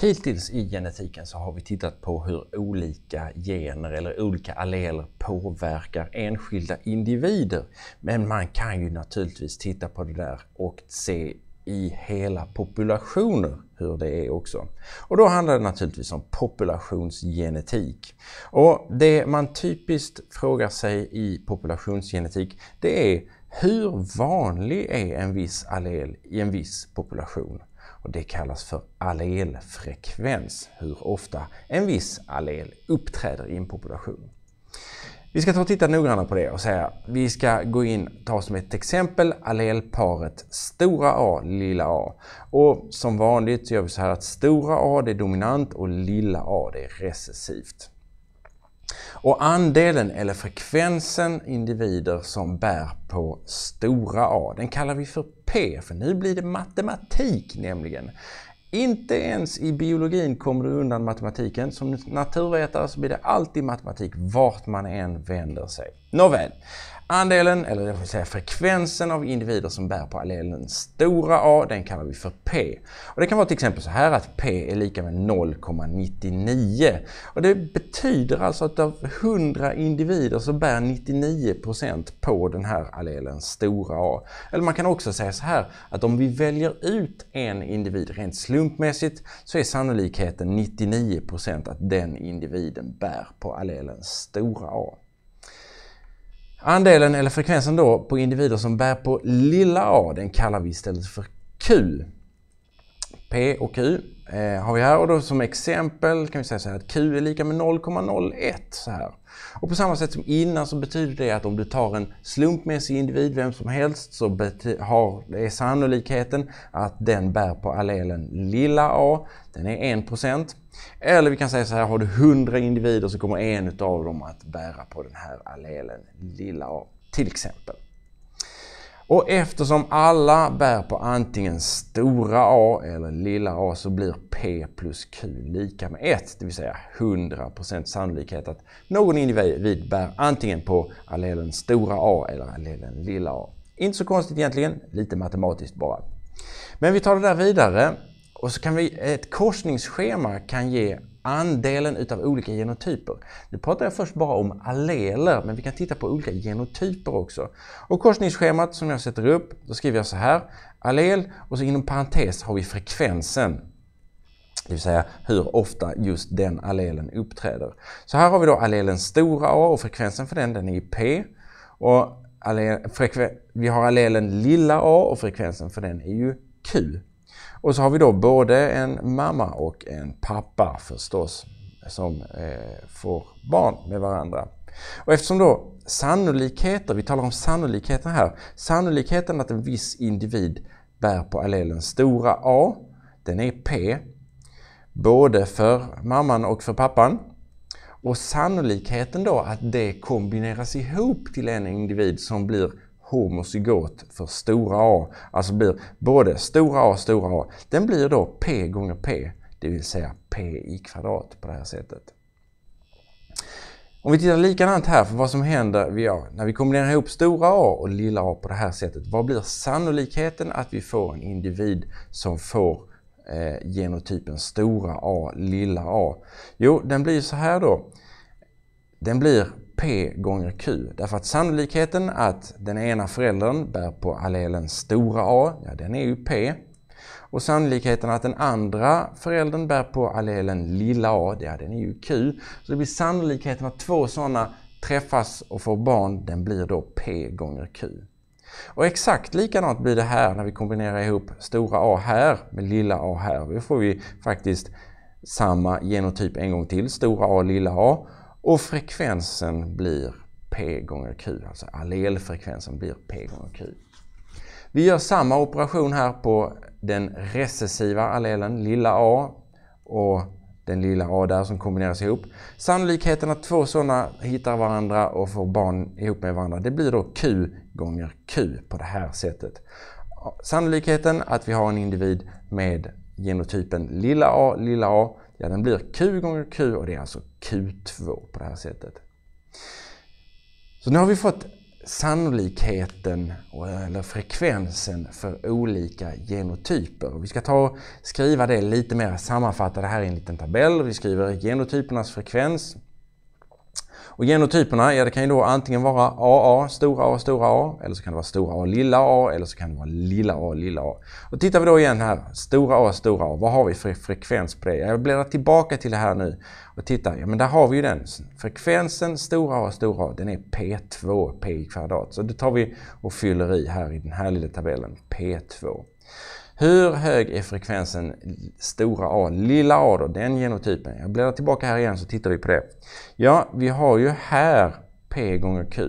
Hittills i genetiken så har vi tittat på hur olika gener eller olika alleler påverkar enskilda individer. Men man kan ju naturligtvis titta på det där och se i hela populationer hur det är också. Och då handlar det naturligtvis om populationsgenetik. Och det man typiskt frågar sig i populationsgenetik det är hur vanlig är en viss allel i en viss population? Och det kallas för allelfrekvens, hur ofta en viss allel uppträder i en population. Vi ska ta och titta noggrannare på det och säga, vi ska gå in, och ta som ett exempel allelparet stora A, lilla A. Och som vanligt så gör vi så här att stora A det är dominant och lilla A det är recessivt. Och andelen eller frekvensen individer som bär på stora A, den kallar vi för P, för nu blir det matematik nämligen. Inte ens i biologin kommer du undan matematiken. Som naturvetare så blir det alltid matematik vart man än vänder sig. Nåväl, Andelen, eller det säga frekvensen av individer som bär på allelen stora A, den kallar vi för P. Och det kan vara till exempel så här att P är lika med 0,99. Och det betyder alltså att av 100 individer så bär 99% på den här allelen stora A. Eller man kan också säga så här att om vi väljer ut en individ rent slumpmässigt så är sannolikheten 99% att den individen bär på allelen stora A. Andelen eller frekvensen då på individer som bär på lilla a den kallar vi istället för Q. P och Q eh, har vi här och då som exempel kan vi säga så här att Q är lika med 0,01 så här. Och på samma sätt som innan så betyder det att om du tar en slumpmässig individ, vem som helst, så har, är sannolikheten att den bär på allelen lilla a, den är 1%. Eller vi kan säga så här, har du 100 individer så kommer en av dem att bära på den här allelen lilla a, till exempel. Och eftersom alla bär på antingen stora A eller lilla a så blir P plus Q lika med 1, det vill säga 100% sannolikhet att någon individ bär antingen på allelen stora A eller allelen lilla a. Inte så konstigt egentligen, lite matematiskt bara. Men vi tar det där vidare och så kan vi, ett korsningsschema kan ge andelen utav olika genotyper. Nu pratar jag först bara om alleler, men vi kan titta på olika genotyper också. Och korsningsschemat som jag sätter upp, då skriver jag så här. Allel och så inom parentes har vi frekvensen. Det vill säga hur ofta just den allelen uppträder. Så här har vi då allelen stora A och frekvensen för den, den är i P. Och allel, vi har allelen lilla a och frekvensen för den är ju q. Och så har vi då både en mamma och en pappa förstås som eh, får barn med varandra. Och eftersom då sannolikheter, vi talar om sannolikheter här, sannolikheten att en viss individ bär på allelen stora A, den är P, både för mamman och för pappan. Och sannolikheten då att det kombineras ihop till en individ som blir homozygot för stora A. Alltså blir både stora A och stora A, den blir då P gånger P, det vill säga P i kvadrat på det här sättet. Om vi tittar likadant här för vad som händer ja, när vi kombinerar ihop stora A och lilla A på det här sättet. Vad blir sannolikheten att vi får en individ som får eh, genotypen stora A, lilla A? Jo, den blir så här då. Den blir P gånger Q. Därför att sannolikheten att den ena föräldern bär på allelen stora A, ja den är ju P. Och sannolikheten att den andra föräldern bär på allelen lilla A, ja den är ju Q. Så det blir sannolikheten att två sådana träffas och får barn, den blir då P gånger Q. Och exakt likadant blir det här när vi kombinerar ihop stora A här med lilla A här. Då får vi faktiskt samma genotyp en gång till, stora A och lilla A. Och frekvensen blir P gånger Q, alltså allelfrekvensen blir P gånger Q. Vi gör samma operation här på den recessiva allelen, lilla a, och den lilla a där som kombineras ihop. Sannolikheten att två sådana hittar varandra och får barn ihop med varandra, det blir då Q gånger Q på det här sättet. Sannolikheten att vi har en individ med genotypen lilla a, lilla a, Ja, den blir Q gånger Q och det är alltså Q2 på det här sättet. Så nu har vi fått sannolikheten eller frekvensen för olika genotyper. Vi ska ta och skriva det lite mer sammanfattat här i en liten tabell. Vi skriver genotypernas frekvens och genotyperna, ja det kan ju då antingen vara AA, stora A, stora A, eller så kan det vara stora A, lilla A, eller så kan det vara lilla A, lilla A. Och tittar vi då igen här, stora A, stora A, vad har vi för frekvens på det? Jag bläddrar tillbaka till det här nu och tittar, ja men där har vi ju den. Frekvensen stora A, stora A, den är P2, P i kvadrat. Så det tar vi och fyller i här i den här lilla tabellen, P2. Hur hög är frekvensen stora A? Lilla A då, den genotypen. Jag bläddrar tillbaka här igen så tittar vi på det. Ja, vi har ju här P gånger Q.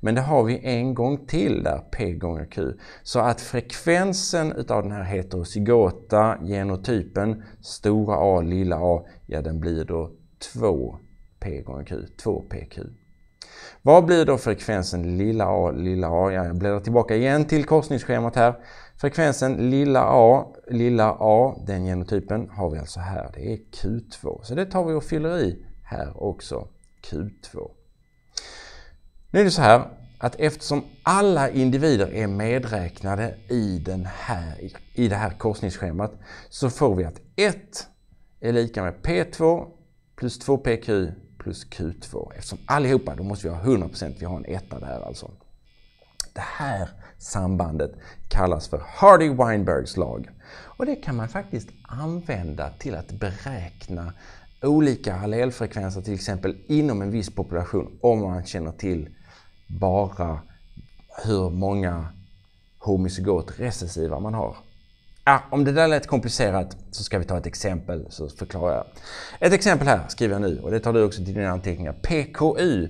Men det har vi en gång till där, P gånger Q. Så att frekvensen utav den här heterozygota genotypen, stora A, lilla a, ja den blir då 2 P gånger Q, 2 PQ. Vad blir då frekvensen lilla a, lilla a? Ja, jag bläddrar tillbaka igen till korsningsschemat här. Frekvensen lilla a, lilla a, den genotypen har vi alltså här. Det är Q2. Så det tar vi och fyller i här också, Q2. Nu är det så här att eftersom alla individer är medräknade i, den här, i det här korsningsschemat så får vi att 1 är lika med P2 plus 2PQ plus Q2. Eftersom allihopa, då måste vi ha 100%, vi har en etta där alltså. Det här sambandet kallas för Hardy-Weinbergs lag. Och det kan man faktiskt använda till att beräkna olika allelfrekvenser, till exempel inom en viss population, om man känner till bara hur många homozygot recessiva man har. Ah, om det där lät komplicerat så ska vi ta ett exempel så förklarar jag. Ett exempel här skriver jag nu och det tar du också till dina anteckningar. PKU.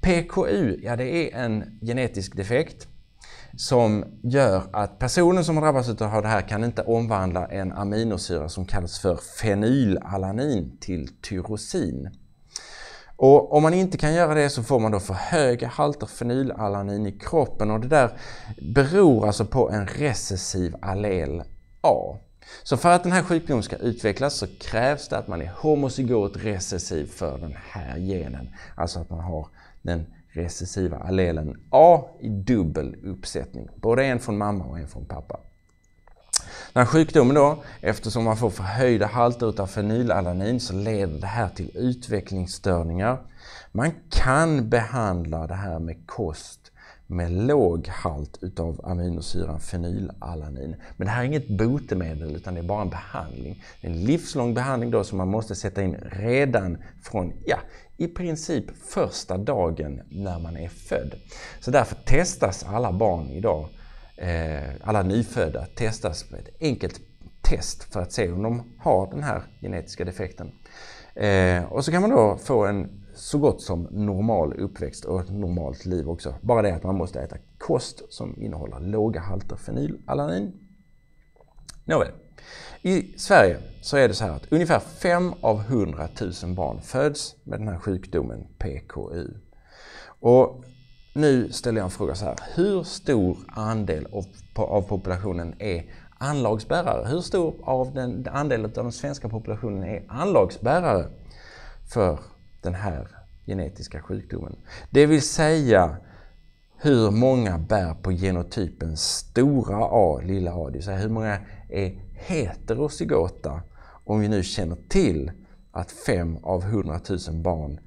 PKU, ja det är en genetisk defekt som gör att personen som har drabbats av det här kan inte omvandla en aminosyra som kallas för fenylalanin till tyrosin. Och om man inte kan göra det så får man då för höga halter fenylalanin i kroppen och det där beror alltså på en recessiv allel A. Så för att den här sjukdomen ska utvecklas så krävs det att man är homozygot recessiv för den här genen. Alltså att man har den recessiva allelen A i dubbel uppsättning. Både en från mamma och en från pappa. Den här sjukdomen då, eftersom man får förhöjda halter av fenylalanin så leder det här till utvecklingsstörningar. Man kan behandla det här med kost med låg halt utav aminosyran fenylalanin. Men det här är inget botemedel utan det är bara en behandling. En livslång behandling då som man måste sätta in redan från, ja, i princip första dagen när man är född. Så därför testas alla barn idag, eh, alla nyfödda testas med ett enkelt test för att se om de har den här genetiska defekten. Eh, och så kan man då få en så gott som normal uppväxt och ett normalt liv också. Bara det att man måste äta kost som innehåller låga halter fenylalanin. Nåväl. I Sverige så är det så här att ungefär 5 av 100 000 barn föds med den här sjukdomen PKU. Och nu ställer jag en fråga så här. Hur stor andel av, populationen är anlagsbärare? Hur stor av den andelen av den svenska populationen är anlagsbärare för den här genetiska sjukdomen. Det vill säga hur många bär på genotypen stora A, lilla a, det vill säga hur många är heterozygota om vi nu känner till att 5 av 100 000 barn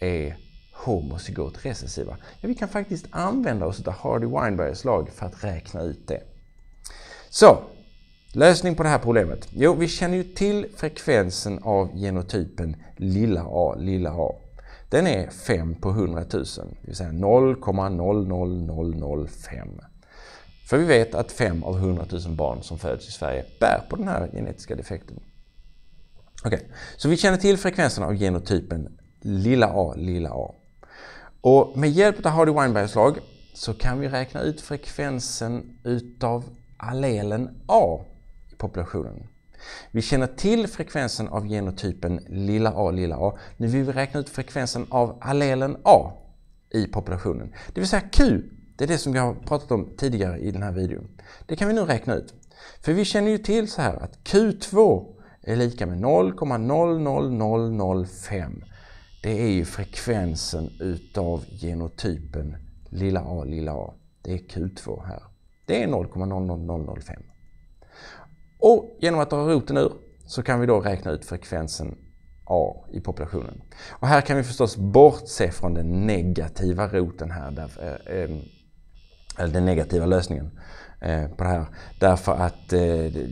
är homozygot recessiva. Ja, vi kan faktiskt använda oss av Hardy Weinbergs lag för att räkna ut det. Så, Lösning på det här problemet? Jo, vi känner ju till frekvensen av genotypen lilla a, lilla a. Den är 5 på 100 000, det vill säga 0,00005. För vi vet att 5 av 100 000 barn som föds i Sverige bär på den här genetiska defekten. Okej, okay. så vi känner till frekvensen av genotypen lilla a, lilla a. Och med hjälp av Hardy-Weinbergs lag så kan vi räkna ut frekvensen utav allelen A populationen. Vi känner till frekvensen av genotypen lilla a lilla a. Nu vill vi räkna ut frekvensen av allelen A i populationen. Det vill säga Q, det är det som vi har pratat om tidigare i den här videon. Det kan vi nu räkna ut. För vi känner ju till så här att Q2 är lika med 0,00005. Det är ju frekvensen utav genotypen lilla a lilla a. Det är Q2 här. Det är 0,00005. Och genom att dra roten ur så kan vi då räkna ut frekvensen A i populationen. Och här kan vi förstås bortse från den negativa roten här, där, eh, eh, eller den negativa lösningen eh, på det här. Därför att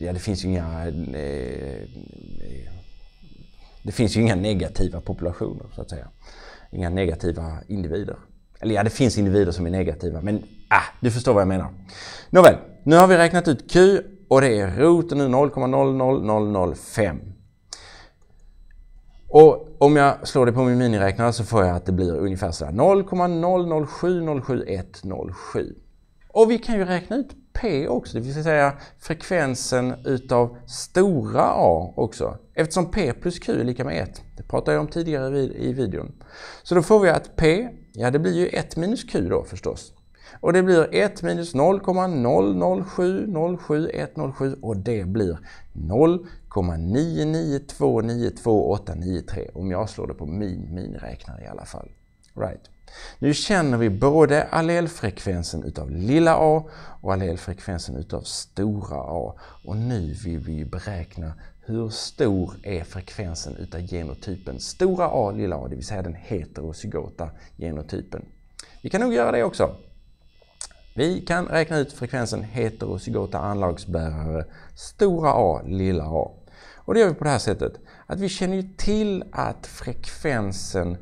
ja, det finns ju inga det finns ju inga negativa populationer så att säga. Inga negativa individer. Eller ja, det finns individer som är negativa, men ah, du förstår vad jag menar. Nåväl, nu har vi räknat ut Q och det är roten ur 0,00005. Och om jag slår det på min miniräknare så får jag att det blir ungefär sådär 0,00707107. Och vi kan ju räkna ut P också, det vill säga frekvensen utav stora A också. Eftersom P plus Q är lika med 1. Det pratade jag om tidigare i videon. Så då får vi att P, ja det blir ju 1 minus Q då förstås. Och det blir 1 minus 0,00707107 och det blir 0,99292893 om jag slår det på min miniräknare i alla fall. Right. Nu känner vi både allelfrekvensen utav lilla a och allelfrekvensen utav stora a. Och nu vill vi ju beräkna hur stor är frekvensen utav genotypen stora a, lilla a, det vill säga den heterozygota genotypen. Vi kan nog göra det också. Vi kan räkna ut frekvensen heterozygota anlagsbärare, stora A, lilla a. Och det gör vi på det här sättet, att vi känner ju till att frekvensen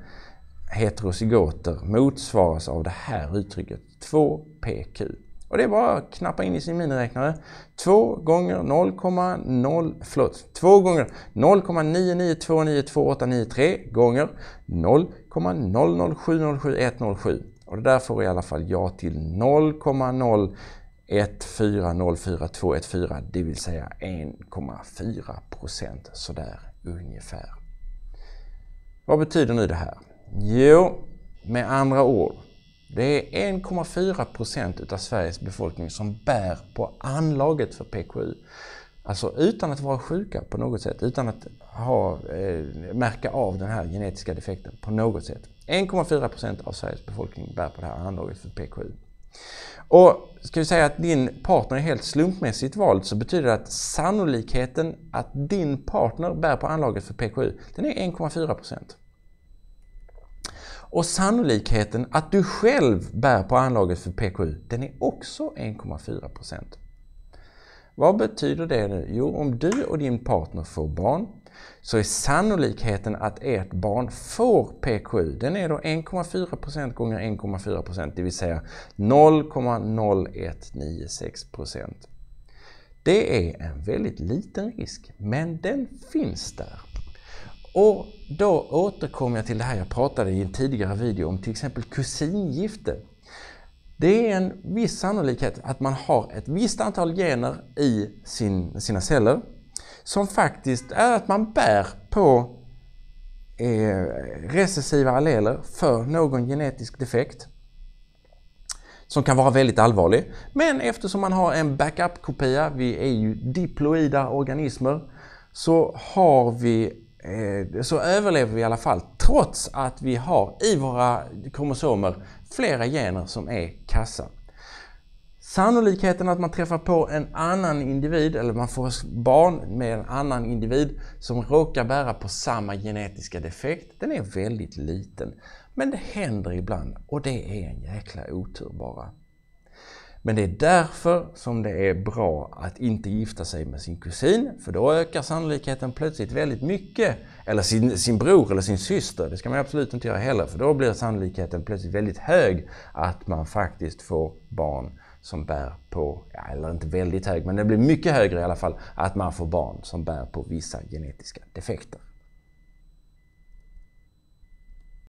heterozygoter motsvaras av det här uttrycket, 2pq. Och det är bara att knappa in i sin miniräknare. 2 gånger 0,0, förlåt, 2 gånger 0,9929283 gånger 0,00707107. Och det där får i alla fall jag till 0,0140421,4 det vill säga 1,4 procent sådär ungefär. Vad betyder nu det här? Jo, med andra ord, det är 1,4 procent utav Sveriges befolkning som bär på anlaget för PKU. Alltså utan att vara sjuka på något sätt, utan att ha, eh, märka av den här genetiska defekten på något sätt. 1,4 procent av Sveriges befolkning bär på det här anlaget för PKU. Och ska vi säga att din partner är helt slumpmässigt vald så betyder det att sannolikheten att din partner bär på anlaget för PKU, den är 1,4 procent. Och sannolikheten att du själv bär på anlaget för PKU, den är också 1,4 procent. Vad betyder det nu? Jo, om du och din partner får barn så är sannolikheten att ert barn får PKU, den är då 1,4 gånger 1,4 det vill säga 0,0196 Det är en väldigt liten risk, men den finns där. Och då återkommer jag till det här jag pratade i en tidigare video om till exempel kusingifte. Det är en viss sannolikhet att man har ett visst antal gener i sin, sina celler som faktiskt är att man bär på eh, recessiva alleler för någon genetisk defekt som kan vara väldigt allvarlig. Men eftersom man har en backup-kopia, vi är ju diploida organismer, så, har vi, eh, så överlever vi i alla fall trots att vi har i våra kromosomer flera gener som är kassa. Sannolikheten att man träffar på en annan individ eller man får barn med en annan individ som råkar bära på samma genetiska defekt, den är väldigt liten. Men det händer ibland och det är en jäkla otur bara. Men det är därför som det är bra att inte gifta sig med sin kusin, för då ökar sannolikheten plötsligt väldigt mycket. Eller sin, sin bror eller sin syster, det ska man absolut inte göra heller, för då blir sannolikheten plötsligt väldigt hög att man faktiskt får barn som bär på, eller inte väldigt hög, men det blir mycket högre i alla fall, att man får barn som bär på vissa genetiska defekter.